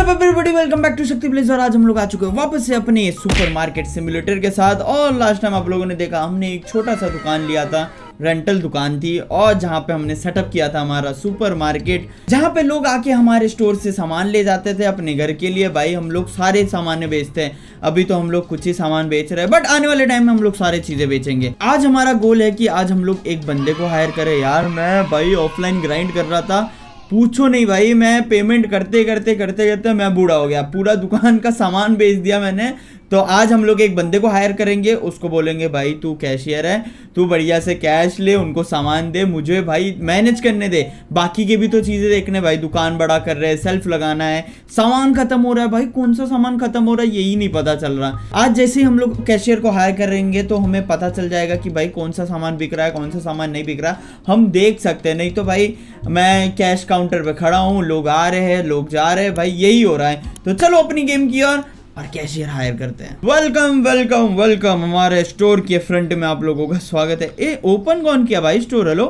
Everybody welcome back to Shakti place और आज हम लोग आ चुके हैं वापस से अपने सुपरमार्केट सिमुलेटर के साथ और लास्ट टाइम आप लोगों ने देखा हमने एक छोटा सा दुकान लिया था रेंटल दुकान थी और जहाँ पे हमने सेटअप किया था हमारा सुपरमार्केट जहाँ पे लोग आके हमारे स्टोर से सामान ले जाते थे अपने घर के लिए भाई हम लोग सारे सामान बेचते हैं अभी तो हम लोग कुछ ही सामान बेच रहे हैं बट आने वाले टाइम में हम लोग सारे चीजें बेचेंगे आज हमारा गोल है कि आज हम लोग एक बंदे को हायर करें यार मैं भाई ऑफलाइन ग्राइंड कर रहा था पूछो नहीं भाई मैं पेमेंट करते करते करते करते मैं बूढ़ा हो गया पूरा दुकान का सामान बेच दिया मैंने तो आज हम लोग एक बंदे को हायर करेंगे उसको बोलेंगे भाई तू कैशियर है तू बढ़िया से कैश ले उनको सामान दे मुझे भाई मैनेज करने दे बाकी के भी तो चीज़ें देखने भाई दुकान बड़ा कर रहे हैं सेल्फ लगाना है सामान खत्म हो रहा है भाई कौन सा सामान खत्म हो रहा है यही नहीं पता चल रहा आज जैसे हम लोग कैशियर को हायर करेंगे तो हमें पता चल जाएगा कि भाई कौन सा सामान बिक रहा है कौन सा सामान नहीं बिक रहा हम देख सकते हैं नहीं तो भाई मैं कैश काउंटर पर खड़ा हूँ लोग आ रहे हैं लोग जा रहे हैं भाई यही हो रहा है तो चलो अपनी गेम की और और कैशियर हायर करते हैं वेलकम वेलकम वेलकम हमारे स्टोर के फ्रंट में आप लोगों का स्वागत है ए ओपन कौन किया भाई स्टोर हेलो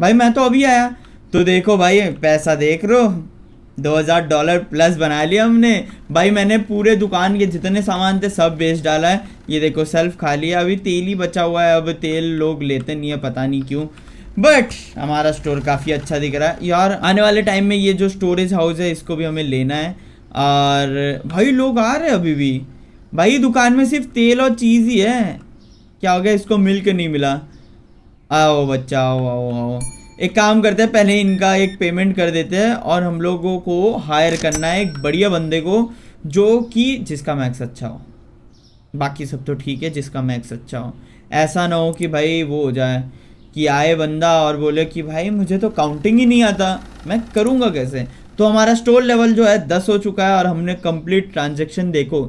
भाई मैं तो अभी आया तो देखो भाई पैसा देख रो 2000 डॉलर प्लस बना लिया हमने भाई मैंने पूरे दुकान के जितने सामान थे सब बेच डाला है ये देखो सेल्फ खा लिया अभी तेल ही बचा हुआ है अब तेल लोग लेते नहीं है पता नहीं क्यों बट हमारा स्टोर काफ़ी अच्छा दिख रहा है यार आने वाले टाइम में ये जो स्टोरेज हाउस है इसको भी हमें लेना है और भाई लोग आ रहे अभी भी भाई दुकान में सिर्फ तेल और चीज़ ही है क्या हो गया इसको मिल्क नहीं मिला आओ बच्चा आओ आओ आओ एक काम करते हैं पहले इनका एक पेमेंट कर देते हैं और हम लोगों को हायर करना है एक बढ़िया बंदे को जो कि जिसका मैक्स अच्छा हो बाकी सब तो ठीक है जिसका मैक्स अच्छा हो ऐसा ना हो कि भाई वो हो जाए कि आए बंदा और बोले कि भाई मुझे तो काउंटिंग ही नहीं आता मैं करूँगा कैसे तो हमारा स्टोर लेवल जो है दस हो चुका है और हमने कंप्लीट ट्रांजेक्शन देखो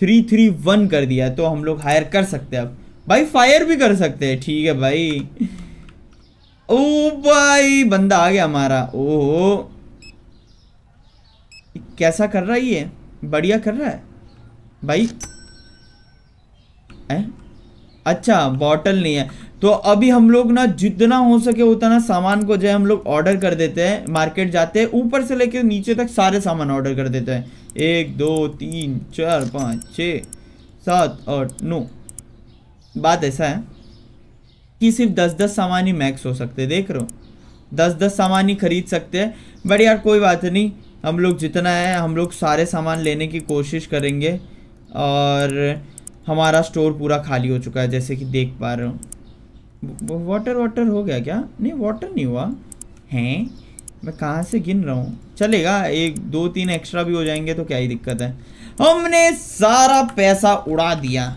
थ्री थ्री वन कर दिया है तो हम लोग हायर कर सकते हैं अब भाई फायर भी कर सकते हैं ठीक है भाई ओ भाई बंदा आ गया हमारा ओहो कैसा कर रहा है ये बढ़िया कर रहा है भाई ए? अच्छा बॉटल नहीं है तो अभी हम लोग ना जितना हो सके उतना सामान को जो है हम लोग ऑर्डर कर देते हैं मार्केट जाते हैं ऊपर से लेकर नीचे तक सारे सामान ऑर्डर कर देते हैं एक दो तीन चार पाँच छ सात आठ नौ बात ऐसा है कि सिर्फ दस दस सामान ही मैक्स हो सकते देख रहे हो दस दस सामान ही खरीद सकते हैं बट यार कोई बात नहीं हम लोग जितना है हम लोग सारे सामान लेने की कोशिश करेंगे और हमारा स्टोर पूरा खाली हो चुका है जैसे कि देख पा रहे हो वाटर वाटर हो गया क्या नहीं वाटर नहीं हुआ हैं मैं कहाँ से गिन रहा हूँ चलेगा एक दो तीन एक्स्ट्रा भी हो जाएंगे तो क्या ही दिक्कत है हमने सारा पैसा उड़ा दिया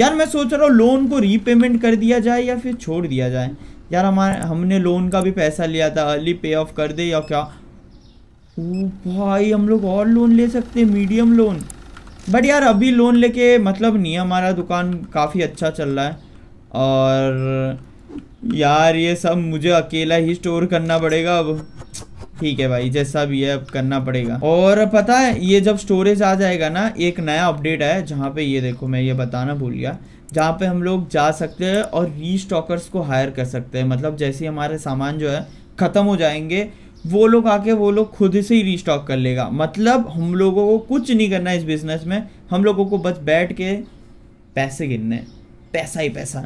यार मैं सोच रहा हूँ लोन को रीपेमेंट कर दिया जाए या फिर छोड़ दिया जाए यार हमारे हमने लोन का भी पैसा लिया था अर्ली पे ऑफ कर दे या क्या ओ भाई हम लोग और लोन ले सकते हैं मीडियम लोन बट यार अभी लोन लेके मतलब नहीं हमारा दुकान काफ़ी अच्छा चल रहा है और यार ये सब मुझे अकेला ही स्टोर करना पड़ेगा अब ठीक है भाई जैसा भी है अब करना पड़ेगा और पता है ये जब स्टोरेज आ जाएगा ना एक नया अपडेट आया जहाँ पे ये देखो मैं ये बताना भूल गया जहाँ पे हम लोग जा सकते हैं और री स्टॉकर्स को हायर कर सकते हैं मतलब जैसे हमारे सामान जो है ख़त्म हो जाएंगे वो लोग आके वो लोग खुद से ही रीस्टॉक कर लेगा मतलब हम लोगों को कुछ नहीं करना इस बिज़नेस में हम लोगों को बस बैठ के पैसे गिनने पैसा ही पैसा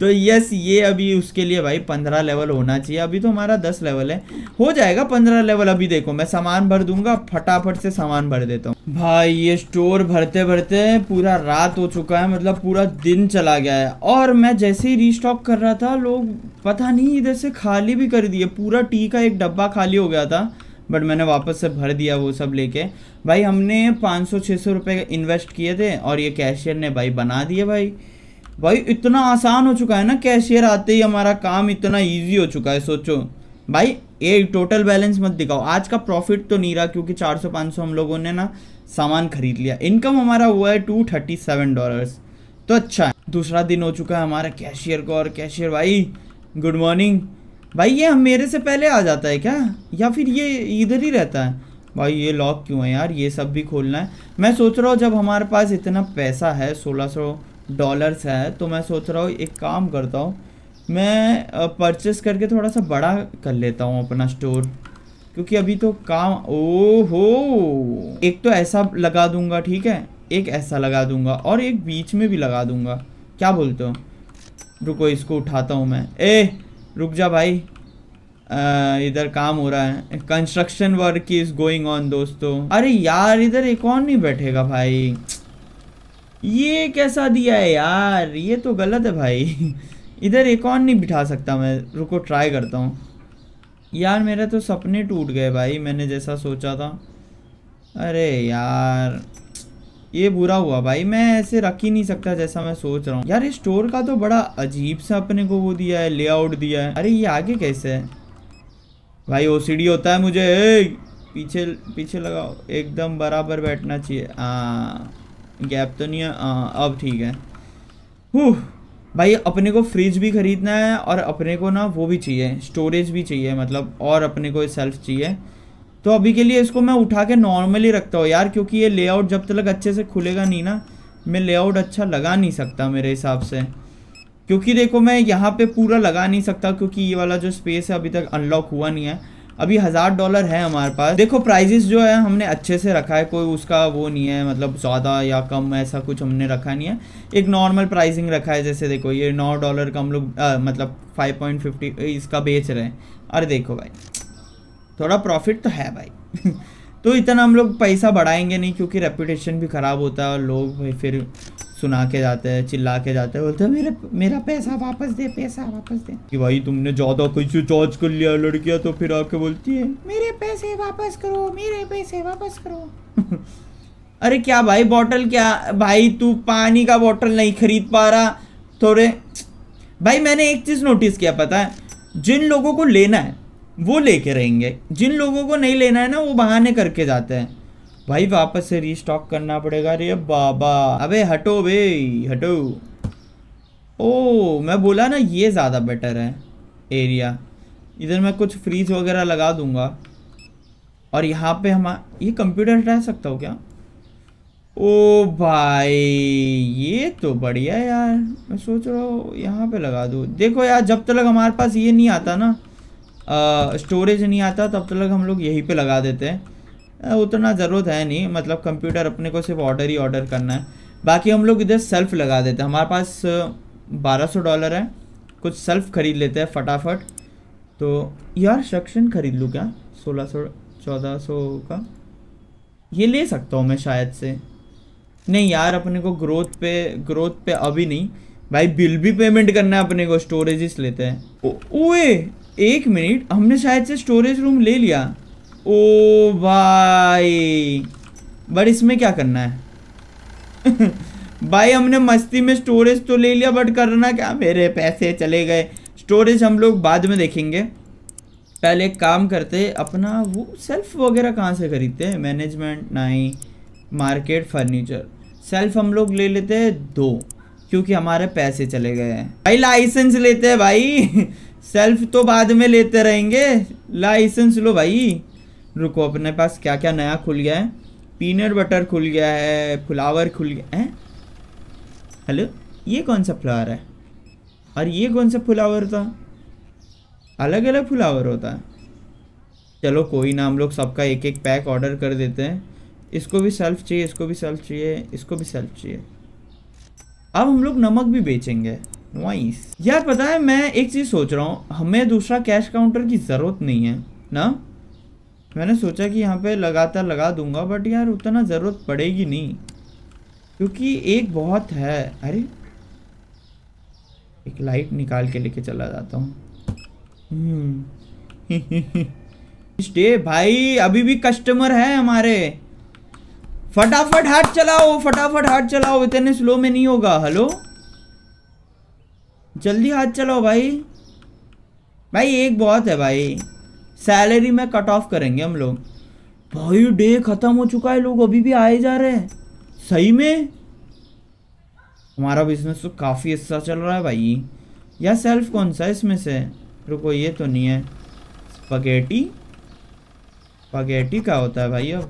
तो यस ये अभी उसके लिए भाई पंद्रह लेवल होना चाहिए अभी तो हमारा दस लेवल है हो जाएगा पंद्रह लेवल अभी देखो मैं सामान भर दूंगा फटाफट से सामान भर देता हूँ भाई ये स्टोर भरते भरते पूरा रात हो चुका है मतलब पूरा दिन चला गया है और मैं जैसे ही रिस्टॉक कर रहा था लोग पता नहीं इधर से खाली भी कर दिए पूरा टी का एक डब्बा खाली हो गया था बट मैंने वापस से भर दिया वो सब लेके भाई हमने 500-600 रुपए इन्वेस्ट किए थे और ये कैशियर ने भाई बना दिए भाई भाई इतना आसान हो चुका है ना कैशियर आते ही हमारा काम इतना ईजी हो चुका है सोचो भाई ये टोटल बैलेंस मत दिखाओ आज का प्रॉफिट तो नहीं रहा क्योंकि 400 500 हम लोगों ने ना सामान खरीद लिया इनकम हमारा हुआ है टू थर्टी सेवन डॉलर्स तो अच्छा है दूसरा दिन हो चुका है हमारा कैशियर को और कैशियर भाई गुड मॉर्निंग भाई ये हम मेरे से पहले आ जाता है क्या या फिर ये इधर ही रहता है भाई ये लॉक क्यों है यार ये सब भी खोलना है मैं सोच रहा हूँ जब हमारे पास इतना पैसा है सोलह सौ डॉलर्स है तो मैं सोच रहा हूँ एक काम करता हूँ मैं परचेस करके थोड़ा सा बड़ा कर लेता हूँ अपना स्टोर क्योंकि अभी तो काम ओ हो एक तो ऐसा लगा दूंगा ठीक है एक ऐसा लगा दूंगा और एक बीच में भी लगा दूंगा क्या बोलते हो रुको इसको उठाता हूँ मैं ए रुक जा भाई इधर काम हो रहा है construction work is going on दोस्तों अरे यार इधर एक और नहीं बैठेगा भाई ये कैसा दिया है यार ये तो गलत है भाई इधर एक और नहीं बिठा सकता मैं रुको ट्राई करता हूँ यार मेरा तो सपने टूट गए भाई मैंने जैसा सोचा था अरे यार ये बुरा हुआ भाई मैं ऐसे रख ही नहीं सकता जैसा मैं सोच रहा हूँ यार इस स्टोर का तो बड़ा अजीब सा अपने को वो दिया है लेआउट दिया है अरे ये आगे कैसे है भाई ओ होता है मुझे ए, पीछे पीछे लगाओ एकदम बराबर बैठना चाहिए हाँ गैप तो नहीं है आ, अब ठीक है हु भाई अपने को फ्रिज भी ख़रीदना है और अपने को ना वो भी चाहिए स्टोरेज भी चाहिए मतलब और अपने को सेल्फ चाहिए तो अभी के लिए इसको मैं उठा के नॉर्मली रखता हूँ यार क्योंकि ये लेआउट जब तक अच्छे से खुलेगा नहीं ना मैं लेआउट अच्छा लगा नहीं सकता मेरे हिसाब से क्योंकि देखो मैं यहाँ पे पूरा लगा नहीं सकता क्योंकि ये वाला जो स्पेस है अभी तक अनलॉक हुआ नहीं है अभी हज़ार डॉलर है हमारे पास देखो प्राइजेस जो है हमने अच्छे से रखा है कोई उसका वो नहीं है मतलब ज़्यादा या कम ऐसा कुछ हमने रखा नहीं है एक नॉर्मल प्राइसिंग रखा है जैसे देखो ये नौ डॉलर का हम लोग मतलब फाइव पॉइंट फिफ्टी इसका बेच रहे हैं अरे देखो भाई थोड़ा प्रॉफिट तो है भाई तो इतना हम लोग पैसा बढ़ाएंगे नहीं क्योंकि रेपूटेशन भी ख़राब होता है और लोग फिर सुना के जाते हैं चिल्ला के जाते हैं बोलते मेरे मेरा पैसा वापस दे पैसा वापस दे कि भाई तुमने ज़्यादा कुछ चार्ज कर लिया लड़कियां तो फिर आके बोलती है मेरे पैसे वापस करो मेरे पैसे वापस करो अरे क्या भाई बॉटल क्या भाई तू पानी का बॉटल नहीं खरीद पा रहा थोड़े भाई मैंने एक चीज़ नोटिस किया पता है जिन लोगों को लेना है वो लेके रहेंगे जिन लोगों को नहीं लेना है ना वो बहाने करके जाते हैं भाई वापस से रीस्टॉक करना पड़ेगा अरे बाबा अबे हटो बे हटो ओ मैं बोला ना ये ज़्यादा बेटर है एरिया इधर मैं कुछ फ्रीज वगैरह लगा दूंगा और यहाँ पे हम ये कंप्यूटर रह सकता हूँ क्या ओ भाई ये तो बढ़िया यार मैं सोच रहा हूँ यहाँ पे लगा दूँ देखो यार जब तक हमारे पास ये नहीं आता ना स्टोरेज नहीं आता तब तक हम लोग यहीं पर लगा देते हैं उतना ज़रूरत है नहीं मतलब कंप्यूटर अपने को सिर्फ ऑर्डर ही ऑर्डर करना है बाकी हम लोग इधर सेल्फ लगा देते हैं हमारे पास बारह सौ डॉलर है कुछ सेल्फ ख़रीद लेते हैं फटाफट तो यार सेक्शन ख़रीद लूँ क्या सोलह सौ चौदह सौ का ये ले सकता हूँ मैं शायद से नहीं यार अपने को ग्रोथ पे ग्रोथ पे अभी नहीं भाई बिल भी पेमेंट करना है अपने को स्टोरेज लेते हैं ओए एक मिनट हमने शायद से स्टोरेज रूम ले लिया ओ भाई बट इसमें क्या करना है भाई हमने मस्ती में स्टोरेज तो ले लिया बट करना क्या मेरे पैसे चले गए स्टोरेज हम लोग बाद में देखेंगे पहले एक काम करते अपना वो सेल्फ वगैरह कहाँ से खरीदते हैं मैनेजमेंट नाई मार्केट फर्नीचर सेल्फ हम लोग ले लेते हैं दो क्योंकि हमारे पैसे चले गए हैं भाई लाइसेंस लेते हैं भाई सेल्फ तो बाद में लेते रहेंगे लाइसेंस लो भाई रुको अपने पास क्या क्या नया खुल गया है पीनट बटर खुल गया है फ्लावर खुल गया है हेलो ये कौन सा फ्लावर है और ये कौन सा फ्लावर था अलग अलग फ्लावर होता है चलो कोई ना हम लोग सबका एक एक पैक ऑर्डर कर देते हैं इसको भी सेल्फ चाहिए इसको भी सेल्फ चाहिए इसको भी सेल्फ चाहिए अब हम लोग नमक भी बेचेंगे वाइस यार पता है मैं एक चीज़ सोच रहा हूँ हमें दूसरा कैश काउंटर की ज़रूरत नहीं है ना मैंने सोचा कि यहाँ पे लगातार लगा दूंगा बट यार उतना ज़रूरत पड़ेगी नहीं क्योंकि एक बहुत है अरे एक लाइट निकाल के लेके चला जाता हूँ स्टे हम्म। भाई अभी भी कस्टमर है हमारे फटाफट हाथ चलाओ फटाफट हाथ चलाओ इतने स्लो में नहीं होगा हेलो जल्दी हाथ चलाओ भाई भाई एक बहुत है भाई सैलरी में कट ऑफ करेंगे हम लोग भाई डे ख़त्म हो चुका है लोग अभी भी आए जा रहे हैं सही में हमारा बिजनेस तो काफ़ी अच्छा चल रहा है भाई या सेल्फ कौन सा है इसमें से रुको ये तो नहीं है स्पगेटी स्पगेटी का होता है भाई अब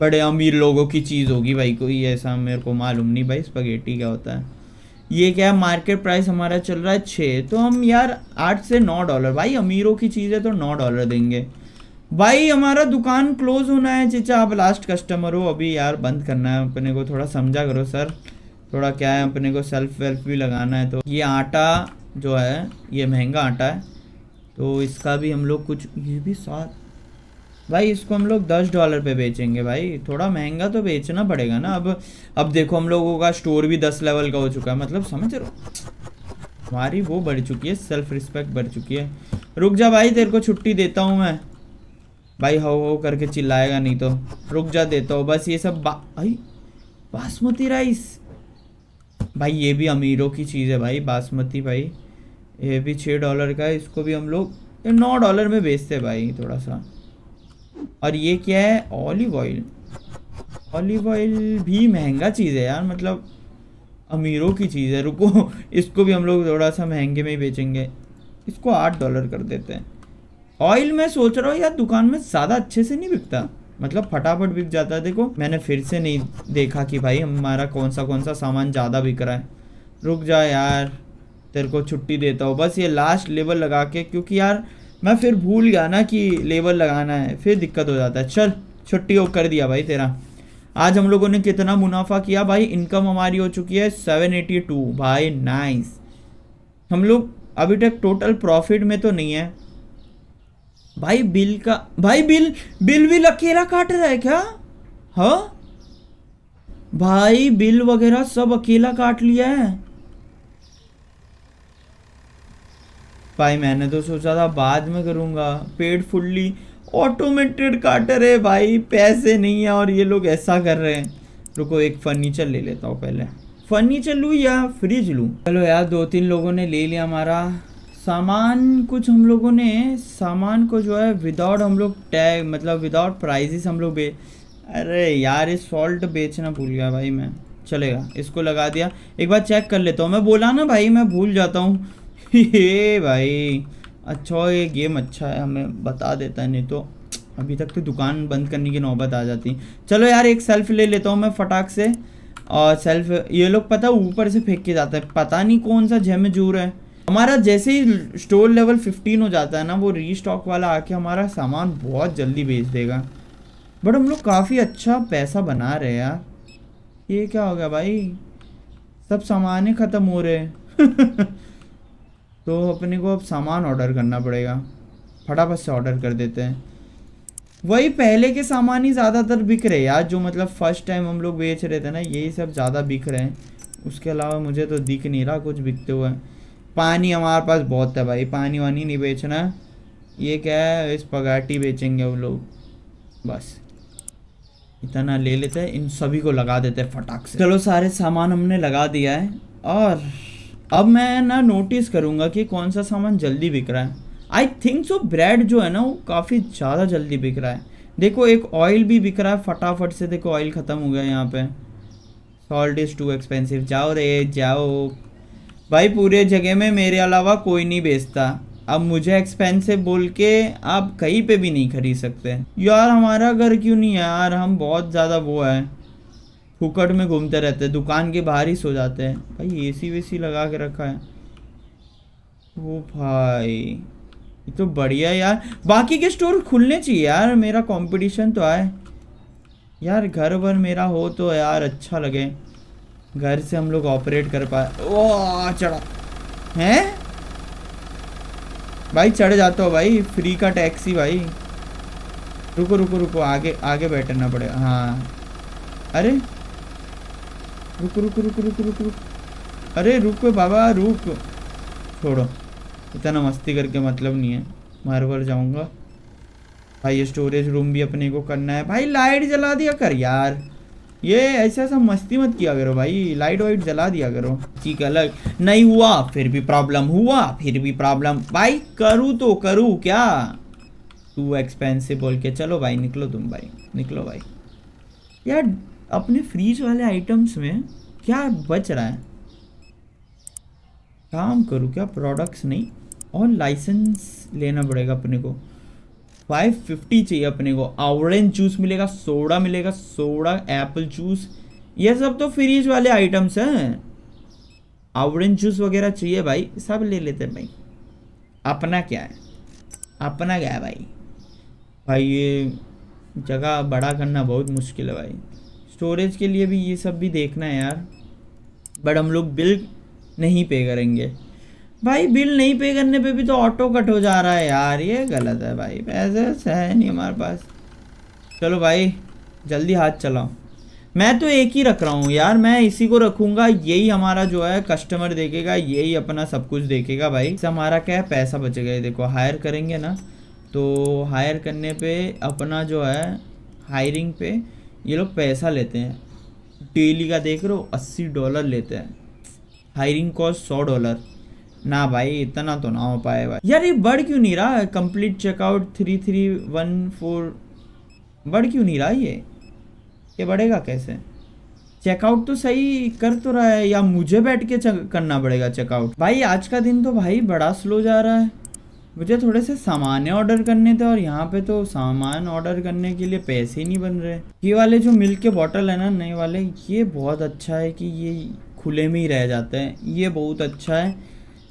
बड़े अमीर लोगों की चीज़ होगी भाई कोई ऐसा मेरे को मालूम नहीं भाई स्पगेटी क्या होता है ये क्या है मार्केट प्राइस हमारा चल रहा है छः तो हम यार आठ से नौ डॉलर भाई अमीरों की चीज़ है तो नौ डॉलर देंगे भाई हमारा दुकान क्लोज होना है चीचा आप लास्ट कस्टमर हो अभी यार बंद करना है अपने को थोड़ा समझा करो सर थोड़ा क्या है अपने को सेल्फ वेल्फ भी लगाना है तो ये आटा जो है ये महंगा आटा है तो इसका भी हम लोग कुछ ये भी साथ भाई इसको हम लोग दस डॉलर पे बेचेंगे भाई थोड़ा महंगा तो बेचना पड़ेगा ना अब अब देखो हम लोगों का स्टोर भी दस लेवल का हो चुका है मतलब समझ रहे हमारी वो बढ़ चुकी है सेल्फ रिस्पेक्ट बढ़ चुकी है रुक जा भाई तेरे को छुट्टी देता हूँ मैं भाई हाउ हो करके चिल्लाएगा नहीं तो रुक जा देता हूँ बस ये सब बा भाई बासमती राइस भाई ये भी अमीरों की चीज़ है भाई बासमती भाई ये भी छः डॉलर का है इसको भी हम लोग नौ डॉलर में बेचते भाई थोड़ा सा और ये क्या है ऑलिव ऑयल ऑलिव ऑयल भी महंगा चीज़ है यार मतलब अमीरों की चीज़ है रुको इसको भी हम लोग थोड़ा सा महंगे में ही बेचेंगे इसको आठ डॉलर कर देते हैं ऑयल मैं सोच रहा हूँ यार दुकान में ज़्यादा अच्छे से नहीं बिकता मतलब फटाफट बिक जाता है देखो मैंने फिर से नहीं देखा कि भाई हमारा कौन सा कौन सा सामान ज़्यादा बिक रहा है रुक जा यार तेरे को छुट्टी देता हूँ बस ये लास्ट लेवल लगा के क्योंकि यार मैं फिर भूल गया ना कि लेबर लगाना है फिर दिक्कत हो जाता है चल छुट्टी हो तो कर दिया भाई तेरा आज हम लोगों ने कितना मुनाफा किया भाई इनकम हमारी हो चुकी है सेवन एटी टू भाई नाइस हम लोग अभी तक टोटल प्रॉफिट में तो नहीं है भाई बिल का भाई बिल बिल भी अकेला काट रहा है क्या हाँ भाई बिल वगैरह सब अकेला काट लिया है भाई मैंने तो सोचा था बाद में करूँगा पेड फुल्ली ऑटोमेटेड काटर है भाई पैसे नहीं है और ये लोग ऐसा कर रहे हैं रुको एक फर्नीचर ले लेता हूँ पहले फर्नीचर लूँ या फ्रिज लूँ चलो यार दो तीन लोगों ने ले लिया हमारा सामान कुछ हम लोगों ने सामान को जो है विदाउट हम लोग टैग मतलब विदाउट प्राइजेस हम लोग बे अरे यार ये सॉल्ट बेचना भूल गया भाई मैं चलेगा इसको लगा दिया एक बार चेक कर लेता हूँ मैं बोला ना भाई मैं भूल जाता हूँ ये भाई अच्छा ये गेम अच्छा है हमें बता देता है नहीं तो अभी तक तो दुकान बंद करने की नौबत आ जाती चलो यार एक सेल्फ ले लेता हूँ मैं फटाक से और सेल्फ ये लोग पता ऊपर से फेंक के जाता है पता नहीं कौन सा जेम जूर है हमारा जैसे ही स्टोर लेवल 15 हो जाता है ना वो रीस्टॉक वाला आके हमारा सामान बहुत जल्दी बेच देगा बट हम लोग काफ़ी अच्छा पैसा बना रहे यार ये क्या हो गया भाई सब सामान ख़त्म हो रहे हैं तो अपने को अब सामान ऑर्डर करना पड़ेगा फटाफट से ऑर्डर कर देते हैं वही पहले के सामान ही ज़्यादातर बिक रहे यार जो मतलब फ़र्स्ट टाइम हम लोग बेच रहे थे ना यही सब ज़्यादा बिक रहे हैं उसके अलावा मुझे तो दिख नहीं रहा कुछ बिकते हुए पानी हमारे पास बहुत है भाई पानी वानी नहीं बेचना ये क्या है इस पगाटी बेचेंगे हम लोग बस इतना ले लेते हैं इन सभी को लगा देते हैं फटाक से चलो सारे सामान हमने लगा दिया है और अब मैं ना नोटिस करूँगा कि कौन सा सामान जल्दी बिक रहा है आई थिंक सो ब्रेड जो है ना वो काफ़ी ज़्यादा जल्दी बिक रहा है देखो एक ऑयल भी बिक रहा है फटाफट से देखो ऑयल ख़त्म हो गया यहाँ पे सॉल्ट इज़ टू एक्सपेंसिव जाओ रे जाओ भाई पूरे जगह में मेरे अलावा कोई नहीं बेचता अब मुझे एक्सपेंसिव बोल के आप कहीं पे भी नहीं खरीद सकते यार हमारा घर क्यों नहीं है यार हम बहुत ज़्यादा वो है फुकट में घूमते रहते हैं दुकान के बाहर ही सो जाते हैं भाई एसी वेसी लगा के रखा है वो भाई ये तो बढ़िया यार बाकी के स्टोर खुलने चाहिए यार मेरा कंपटीशन तो आए यार घर भर मेरा हो तो यार अच्छा लगे घर से हम लोग ऑपरेट कर पाए ओ चढ़ा हैं भाई चढ़ जाता हो भाई फ्री का टैक्सी भाई रुको रुको रुको आगे आगे बैठना पड़ेगा हाँ अरे रुक रुक रुक रुक रुक रुक अरे रुक बाबा रुक छोड़ो इतना मस्ती करके मतलब नहीं है मार्बल जाऊंगा भाई ये स्टोरेज रूम भी अपने को करना है भाई लाइट जला दिया कर यार ये ऐसा ऐसा मस्ती मत किया करो भाई लाइट वाइट जला दिया करो ठीक अलग नहीं हुआ फिर भी प्रॉब्लम हुआ फिर भी प्रॉब्लम भाई करूँ तो करूँ क्या टू एक्सपेंसिव बोल के चलो भाई निकलो तुम भाई निकलो भाई यार अपने फ्रीज वाले आइटम्स में क्या बच रहा है काम करूँ क्या प्रोडक्ट्स नहीं और लाइसेंस लेना पड़ेगा अपने को 550 चाहिए अपने को ऑरेंज जूस मिलेगा सोडा मिलेगा सोडा एप्पल जूस ये सब तो फ्रीज वाले आइटम्स हैं ऑरेंज जूस वगैरह चाहिए भाई सब ले लेते हैं भाई अपना क्या है अपना क्या है भाई भाई ये जगह बड़ा करना बहुत मुश्किल है भाई स्टोरेज के लिए भी ये सब भी देखना है यार बट हम लोग बिल नहीं पे करेंगे भाई बिल नहीं पे करने पे भी तो ऑटो कट हो जा रहा है यार ये गलत है भाई पैसे है नहीं हमारे पास चलो भाई जल्दी हाथ चलाओ मैं तो एक ही रख रहा हूँ यार मैं इसी को रखूँगा यही हमारा जो है कस्टमर देखेगा यही अपना सब कुछ देखेगा भाई इससे हमारा क्या है पैसा बचेगा ये देखो हायर करेंगे ना तो हायर करने पे अपना जो है हायरिंग पे ये लोग पैसा लेते हैं डेली का देख रहे हो अस्सी डॉलर लेते हैं हायरिंग कॉस्ट सौ डॉलर ना भाई इतना तो ना हो पाए भाई यार ये बढ़ क्यों नहीं रहा complete checkout three three one four बढ़ क्यों नहीं रहा ये ये बढ़ेगा कैसे चेकआउट तो सही कर तो रहा है या मुझे बैठ के करना पड़ेगा चेकआउट भाई आज का दिन तो भाई बड़ा स्लो जा रहा है मुझे थोड़े से सामान ऑर्डर करने थे और यहाँ पे तो सामान ऑर्डर करने के लिए पैसे ही नहीं बन रहे ये वाले जो मिल्क के बॉटल है ना नए वाले ये बहुत अच्छा है कि ये खुले में ही रह जाते हैं ये बहुत अच्छा है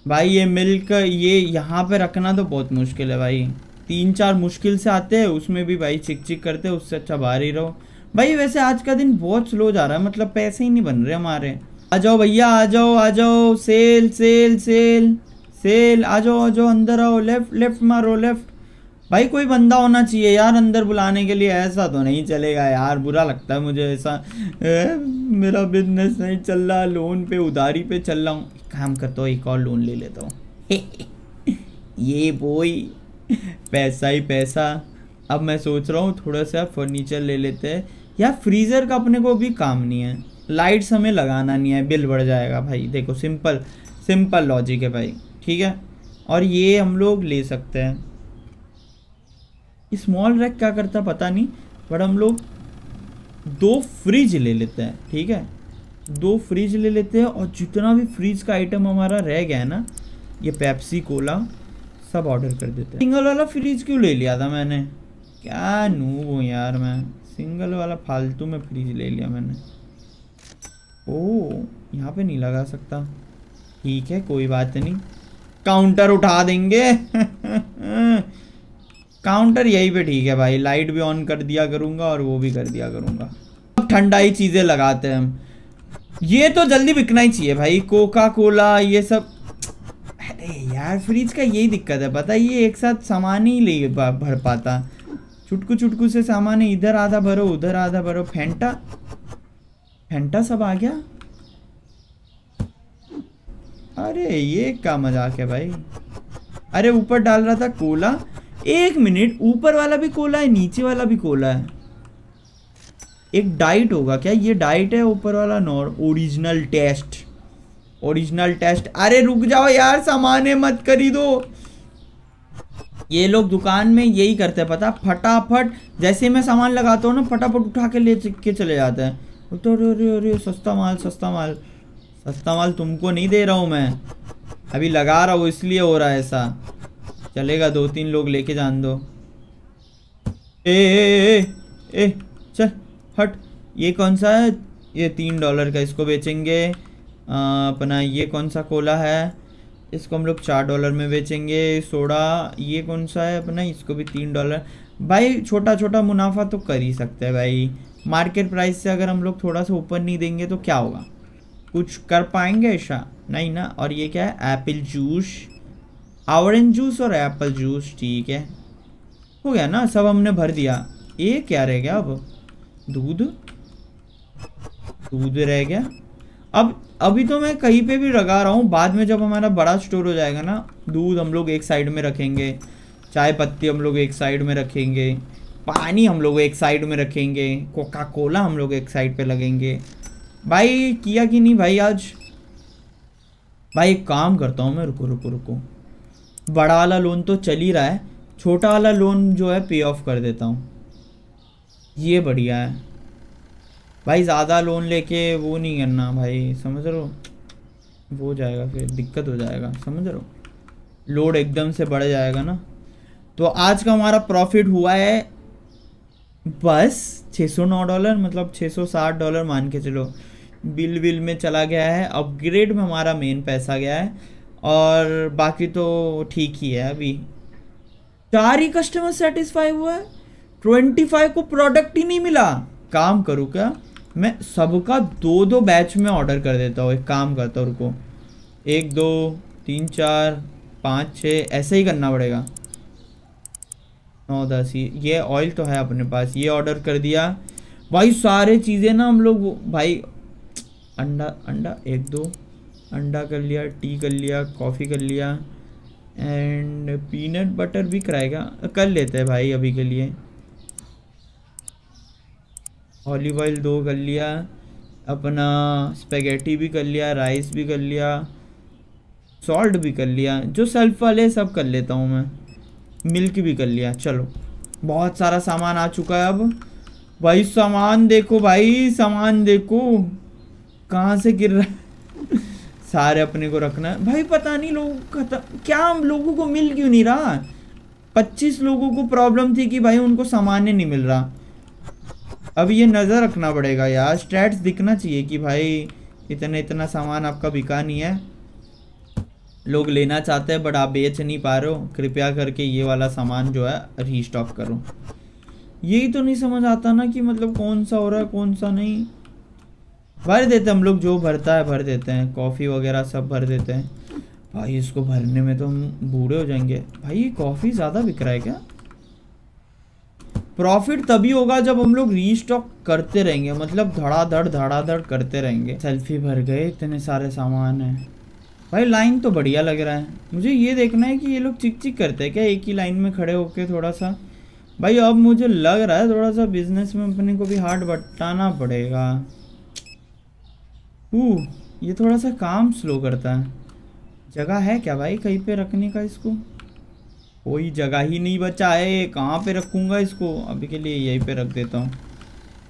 भाई ये मिल्क ये यहाँ पे रखना तो बहुत मुश्किल है भाई तीन चार मुश्किल से आते हैं उसमें भी भाई चिक चिक करते हैं उससे अच्छा बाहर ही रहो भाई वैसे आज का दिन बहुत स्लो जा रहा है मतलब पैसे ही नहीं बन रहे हमारे आ जाओ भैया आ जाओ आ जाओ सेल सेल सेल सेल आ जाओ आ जाओ अंदर आओ लेफ्ट लेफ्ट मारो लेफ्ट भाई कोई बंदा होना चाहिए यार अंदर बुलाने के लिए ऐसा तो नहीं चलेगा यार बुरा लगता है मुझे ऐसा ए, मेरा बिजनेस नहीं चल रहा लोन पे उधारी पे चल रहा हूँ काम करता हूँ एक और लोन ले लेता हूँ ये बोई पैसा ही पैसा अब मैं सोच रहा हूँ थोड़ा सा फर्नीचर ले लेते हैं यार फ्रीज़र का अपने को भी काम नहीं है लाइट्स हमें लगाना नहीं है बिल बढ़ जाएगा भाई देखो सिंपल सिंपल लॉजिक है भाई ठीक है और ये हम लोग ले सकते हैं स्मॉल रैक क्या करता पता नहीं बट हम लोग दो फ्रिज ले लेते हैं ठीक है दो फ्रिज ले लेते हैं और जितना भी फ्रिज का आइटम हमारा रह गया है ना ये पेप्सी कोला सब ऑर्डर कर देते हैं सिंगल वाला फ्रिज क्यों ले लिया था मैंने क्या नू हूँ यार मैं सिंगल वाला फालतू में फ्रिज ले लिया मैंने ओ यहाँ पे नहीं लगा सकता ठीक है कोई बात नहीं काउंटर उठा देंगे काउंटर यहीं पे ठीक है भाई लाइट भी ऑन कर दिया करूंगा और वो भी कर दिया करूंगा अब ठंडाई चीज़ें लगाते हैं हम ये तो जल्दी बिकना ही चाहिए भाई कोका कोला ये सब अरे यार फ्रिज का यही दिक्कत है पता ये एक साथ सामान ही ले भर पाता चुटकू चुटकू से सामान इधर आधा भरो उधर आधा भरो फेंटा फेंटा सब आ गया अरे ये क्या मजाक है भाई अरे ऊपर डाल रहा था कोला एक मिनट ऊपर वाला भी कोला है नीचे वाला भी कोला है एक डाइट होगा क्या ये डाइट है ऊपर वाला नॉर ओरिजिनल टेस्ट ओरिजिनल टेस्ट अरे रुक जाओ यार सामान मत खरीदो ये लोग दुकान में यही करते हैं पता फटाफट जैसे मैं सामान लगाता हूँ ना फटाफट उठा के ले के चले जाते हैं तो अरे अरे अरे सस्ता माल सस्ता माल सस्ता माल तुमको नहीं दे रहा हूँ मैं अभी लगा रहा हूँ इसलिए हो रहा है ऐसा चलेगा दो तीन लोग लेके जान दो ए ए ए, ए चल हट ये कौन सा है ये तीन डॉलर का इसको बेचेंगे आ, अपना ये कौन सा कोला है इसको हम लोग चार डॉलर में बेचेंगे सोडा ये कौन सा है अपना इसको भी तीन डॉलर भाई छोटा छोटा मुनाफा तो कर ही सकते हैं भाई मार्केट प्राइस से अगर हम लोग थोड़ा सा ऊपर नहीं देंगे तो क्या होगा कुछ कर पाएंगे ऐसा नहीं ना और ये क्या है एप्पल जूस ऑरेंज जूस और एप्पल जूस ठीक है हो गया ना सब हमने भर दिया ये क्या रह गया अब दूध दूध रह गया अब अभी तो मैं कहीं पे भी लगा रहा हूँ बाद में जब हमारा बड़ा स्टोर हो जाएगा ना दूध हम लोग एक साइड में रखेंगे चाय पत्ती हम लोग एक साइड में रखेंगे पानी हम लोग एक साइड में रखेंगे कोका कोला हम लोग एक साइड पे लगेंगे भाई किया कि नहीं भाई आज भाई एक काम करता हूँ मैं रुको रुको रुको बड़ा वाला लोन तो चल ही रहा है छोटा वाला लोन जो है पे ऑफ कर देता हूँ ये बढ़िया है भाई ज़्यादा लोन लेके वो नहीं करना भाई समझ रहे हो वो जाएगा फिर दिक्कत हो जाएगा समझ रहे हो लोड एकदम से बढ़ जाएगा ना तो आज का हमारा प्रॉफिट हुआ है बस 609 डॉलर मतलब 660 डॉलर मान के चलो बिल विल में चला गया है अपग्रेड में हमारा मेन पैसा गया है और बाकी तो ठीक ही है अभी चार ही कस्टमर सेटिस्फाई हुआ है ट्वेंटी फाइव को प्रोडक्ट ही नहीं मिला काम करूँ क्या मैं सबका दो दो बैच में ऑर्डर कर देता हूँ एक काम करता हूँ रुको एक दो तीन चार पाँच छः ऐसे ही करना पड़ेगा नौ दस ही ये ऑयल तो है अपने पास ये ऑर्डर कर दिया भाई सारे चीज़ें ना हम लोग भाई अंडा अंडा एक दो अंडा कर लिया टी कर लिया कॉफ़ी कर लिया एंड पीनट बटर भी कराएगा कर लेते हैं भाई अभी के लिए ऑलिव ऑयल दो कर लिया अपना स्पेगेटी भी कर लिया राइस भी कर लिया सॉल्ट भी कर लिया जो सेल्फ वाले सब कर लेता हूँ मैं मिल्क भी कर लिया चलो बहुत सारा सामान आ चुका है अब भाई सामान देखो भाई सामान देखो कहाँ से गिर रहा है सारे अपने को रखना है भाई पता नहीं लोग खत्म क्या हम लोगों को मिल क्यों नहीं रहा पच्चीस लोगों को प्रॉब्लम थी कि भाई उनको सामान्य नहीं मिल रहा अब ये नज़र रखना पड़ेगा यार स्टैट्स दिखना चाहिए कि भाई इतना इतना सामान आपका बिका नहीं है लोग लेना चाहते हैं बट आप बेच नहीं पा रहे हो कृपया करके ये वाला सामान जो है रीस्टॉक करो यही तो नहीं समझ आता ना कि मतलब कौन सा हो रहा है कौन सा नहीं भर देते हम लोग जो भरता है भर देते हैं कॉफ़ी वगैरह सब भर देते हैं भाई इसको भरने में तो हम बूढ़े हो जाएंगे भाई कॉफ़ी ज़्यादा बिक रहा है क्या प्रॉफिट तभी होगा जब हम लोग रीस्टॉक करते रहेंगे मतलब धड़ाधड़ धड़ाधड़ करते रहेंगे सेल्फी भर गए इतने सारे सामान हैं भाई लाइन तो बढ़िया लग रहा है मुझे ये देखना है कि ये लोग चिक चिक करते हैं क्या एक ही लाइन में खड़े होके थोड़ा सा भाई अब मुझे लग रहा है थोड़ा सा बिजनेस में अपने को भी हार्ड बटाना पड़ेगा ओह ये थोड़ा सा काम स्लो करता है जगह है क्या भाई कहीं पे रखने का इसको कोई जगह ही नहीं बचा है कहाँ पे रखूँगा इसको अभी के लिए यहीं पे रख देता हूँ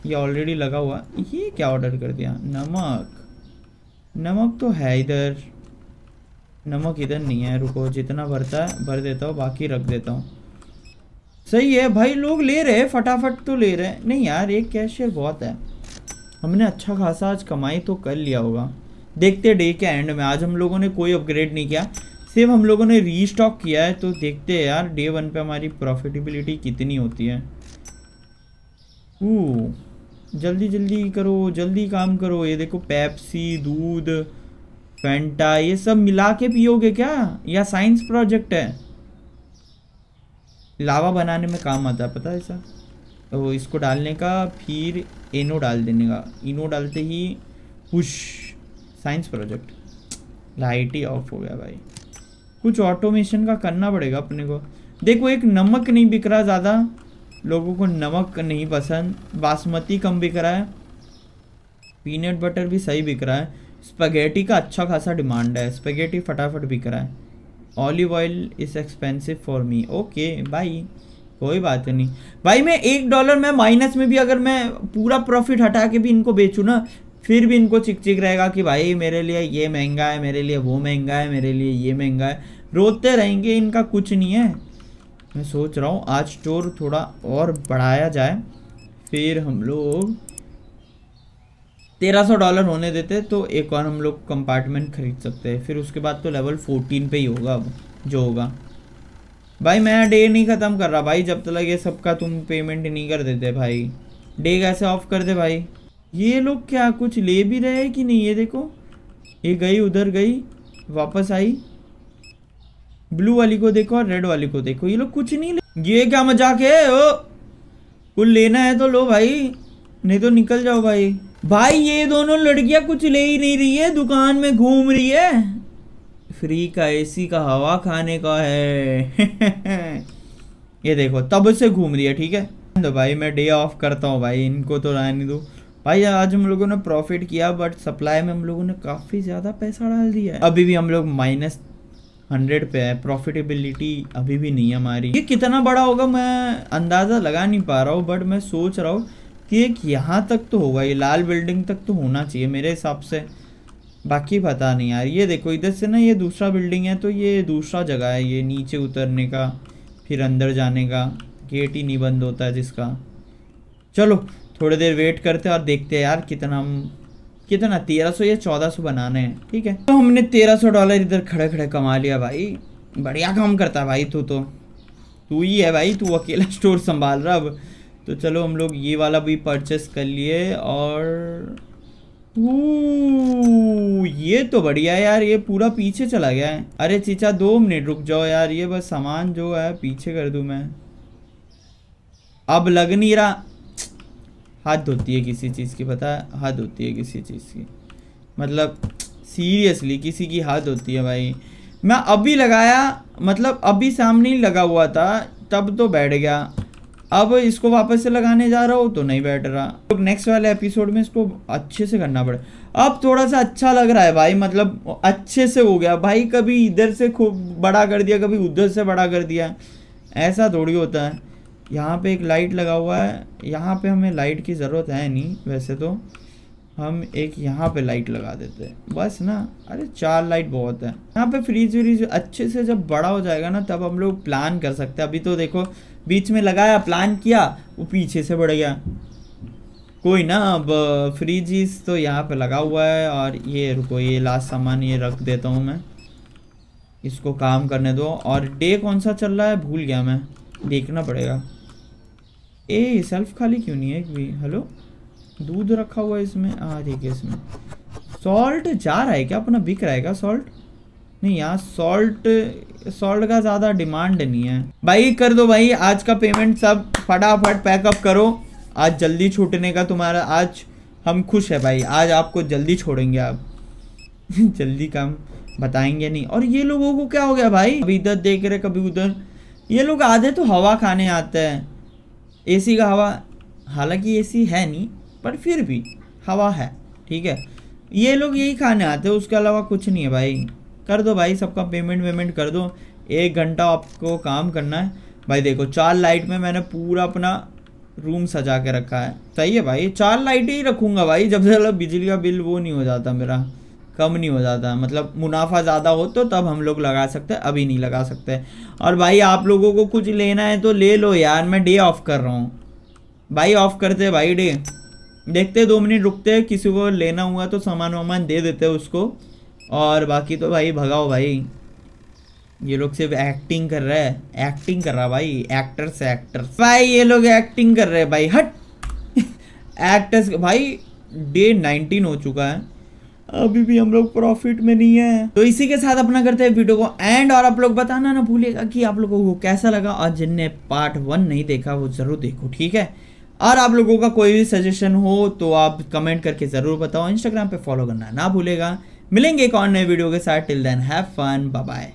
ये ऑलरेडी लगा हुआ ये क्या ऑर्डर कर दिया नमक नमक तो है इधर नमक इधर नहीं है रुको जितना भरता है भर देता हूँ बाकी रख देता हूँ सही है भाई लोग ले रहे फटाफट तो ले रहे हैं नहीं यार एक कैशियर बहुत है हमने अच्छा खासा आज कमाई तो कर लिया होगा देखते डे के एंड में आज हम लोगों ने कोई अपग्रेड नहीं किया सिर्फ हम लोगों ने रीस्टॉक किया है तो देखते हैं यार डे वन पे हमारी प्रॉफिटेबिलिटी कितनी होती है ओ जल्दी जल्दी करो जल्दी काम करो ये देखो पैप्सी दूध फेंटा ये सब मिला के पियोगे क्या या साइंस प्रोजेक्ट है लावा बनाने में काम आता है पता है ऐसा तो इसको डालने का फिर एनो डाल देने का इनो डालते ही पुश साइंस प्रोजेक्ट लाइट ही ऑफ हो गया भाई कुछ ऑटोमेशन का करना पड़ेगा अपने को देखो एक नमक नहीं बिक रहा ज़्यादा लोगों को नमक नहीं पसंद बासमती कम बिक रहा है पीनट बटर भी सही बिक रहा है स्पगेटी का अच्छा खासा डिमांड है स्पगेटी फटाफट बिक रहा है olive oil is expensive for me okay bye कोई बात नहीं भाई मैं एक डॉलर में माइनस में भी अगर मैं पूरा प्रॉफिट हटा के भी इनको बेचूँ ना फिर भी इनको चिक चिक रहेगा कि भाई मेरे लिए ये महंगा है मेरे लिए वो महंगा है मेरे लिए ये महंगा है रोते रहेंगे इनका कुछ नहीं है मैं सोच रहा हूँ आज स्टोर थोड़ा और बढ़ाया जाए फिर हम लोग तेरह सौ डॉलर होने देते तो एक और हम लोग कंपार्टमेंट खरीद सकते हैं फिर उसके बाद तो लेवल फोर्टीन पे ही होगा अब जो होगा भाई मैं डे नहीं ख़त्म कर रहा भाई जब तक ये सबका तुम पेमेंट नहीं कर देते भाई डे कैसे ऑफ कर दे भाई ये लोग क्या कुछ ले भी रहे कि नहीं ये देखो ये गई उधर गई वापस आई ब्लू वाली को देखो और रेड वाली को देखो ये लोग कुछ नहीं ले ये क्या मजाक है ओ कुछ लेना है तो लो भाई नहीं तो निकल जाओ भाई भाई ये दोनों लड़कियां कुछ ले ही नहीं रही है दुकान में घूम रही है फ्री का एसी का हवा खाने का है ये देखो तब से घूम रही है ठीक है तो भाई मैं डे ऑफ करता हूँ भाई इनको तो रहने दूँ भाई आज हम लोगों ने प्रॉफिट किया बट सप्लाई में हम लोगों ने काफ़ी ज़्यादा पैसा डाल दिया है अभी भी हम लोग माइनस हंड्रेड पे है प्रॉफिटेबिलिटी अभी भी नहीं है हमारी ये कितना बड़ा होगा मैं अंदाज़ा लगा नहीं पा रहा हूँ बट मैं सोच रहा हूँ कि एक यहाँ तक तो होगा ये लाल बिल्डिंग तक तो होना चाहिए मेरे हिसाब से बाकी पता नहीं यार ये देखो इधर से ना ये दूसरा बिल्डिंग है तो ये दूसरा जगह है ये नीचे उतरने का फिर अंदर जाने का गेट ही नहीं बंद होता है जिसका चलो थोड़ी देर वेट करते और देखते हैं यार कितना हम कितना तेरह सौ या चौदह सौ बनाने हैं ठीक है तो हमने तेरह सौ डॉलर इधर खड़े खड़े कमा लिया भाई बढ़िया काम करता है भाई तू तो तू ही है भाई तू अकेला स्टोर संभाल रहा अब तो चलो हम लोग ये वाला भी परचेस कर लिए और ये तो बढ़िया है यार ये पूरा पीछे चला गया है अरे चीचा दो मिनट रुक जाओ यार ये बस सामान जो है पीछे कर दू मैं अब लग नहीं रहा हाथ धोती है किसी चीज़ की पता है हाथ धोती है किसी चीज़ की मतलब सीरियसली किसी की हाथ धोती है भाई मैं अभी लगाया मतलब अभी सामने ही लगा हुआ था तब तो बैठ गया अब इसको वापस से लगाने जा रहा हूँ तो नहीं बैठ रहा तो नेक्स्ट वाले एपिसोड में इसको अच्छे से करना पड़े अब थोड़ा सा अच्छा लग रहा है भाई मतलब अच्छे से हो गया भाई कभी इधर से खूब बड़ा कर दिया कभी उधर से बड़ा कर दिया ऐसा थोड़ी होता है यहाँ पे एक लाइट लगा हुआ है यहाँ पे हमें लाइट की ज़रूरत है नहीं वैसे तो हम एक यहाँ पे लाइट लगा देते हैं बस ना अरे चार लाइट बहुत है यहाँ पे फ्रीज व्रीज अच्छे से जब बड़ा हो जाएगा ना तब हम लोग प्लान कर सकते हैं अभी तो देखो बीच में लगाया प्लान किया वो पीछे से बढ़ गया कोई ना अब फ्रीजीज तो यहाँ पे लगा हुआ है और ये रुको ये लास्ट सामान ये रख देता हूँ मैं इसको काम करने दो और डे कौन सा चल रहा है भूल गया मैं देखना पड़ेगा ए सेल्फ खाली क्यों नहीं है भी हेलो दूध रखा हुआ है इसमें हाँ ठीक है इसमें सॉल्ट जा रहा है क्या अपना बिक रहा है क्या सॉल्ट नहीं यहाँ सॉल्ट सॉल्ट का ज़्यादा डिमांड नहीं है भाई कर दो भाई आज का पेमेंट सब फटाफट पैकअप करो आज जल्दी छूटने का तुम्हारा आज हम खुश है भाई आज आपको जल्दी छोड़ेंगे आप जल्दी काम बताएंगे नहीं और ये लोगों को क्या हो गया भाई अभी इधर देख रहे कभी उधर ये लोग आधे तो हवा खाने आते हैं एसी का हवा हालांकि एसी है नहीं पर फिर भी हवा है ठीक है ये लोग यही खाने आते हैं उसके अलावा कुछ नहीं है भाई कर दो भाई सबका पेमेंट वेमेंट कर दो एक घंटा आपको काम करना है भाई देखो चार लाइट में मैंने पूरा अपना रूम सजा के रखा है सही है भाई चार लाइट ही रखूँगा भाई जब से मतलब बिजली का बिल वो नहीं हो जाता मेरा कम नहीं हो जाता मतलब मुनाफा ज़्यादा हो तो तब हम लोग लगा सकते हैं अभी नहीं लगा सकते और भाई आप लोगों को कुछ लेना है तो ले लो यार मैं डे ऑफ कर रहा हूँ भाई ऑफ करते भाई डे देखते दो मिनट रुकते किसी को लेना हुआ तो सामान वामान दे देते उसको और बाकी तो भाई भगाओ भाई ये लोग सिर्फ एक्टिंग कर रहे है एक्टिंग कर रहा भाई एक्टर्स एक्टर्स भाई ये लोग एक्टिंग कर रहे हैं भाई हट एक्टर्स भाई डे नाइनटीन हो चुका है अभी भी हम लोग प्रॉफिट में नहीं है तो इसी के साथ अपना करते हैं वीडियो को एंड और आप लोग बताना ना भूलिएगा कि आप लोगों को कैसा लगा और जिनने पार्ट वन नहीं देखा वो जरूर देखो ठीक है और आप लोगों का कोई भी सजेशन हो तो आप कमेंट करके ज़रूर बताओ इंस्टाग्राम पे फॉलो करना ना भूलेगा मिलेंगे एक और नए वीडियो के साथ till then have fun bye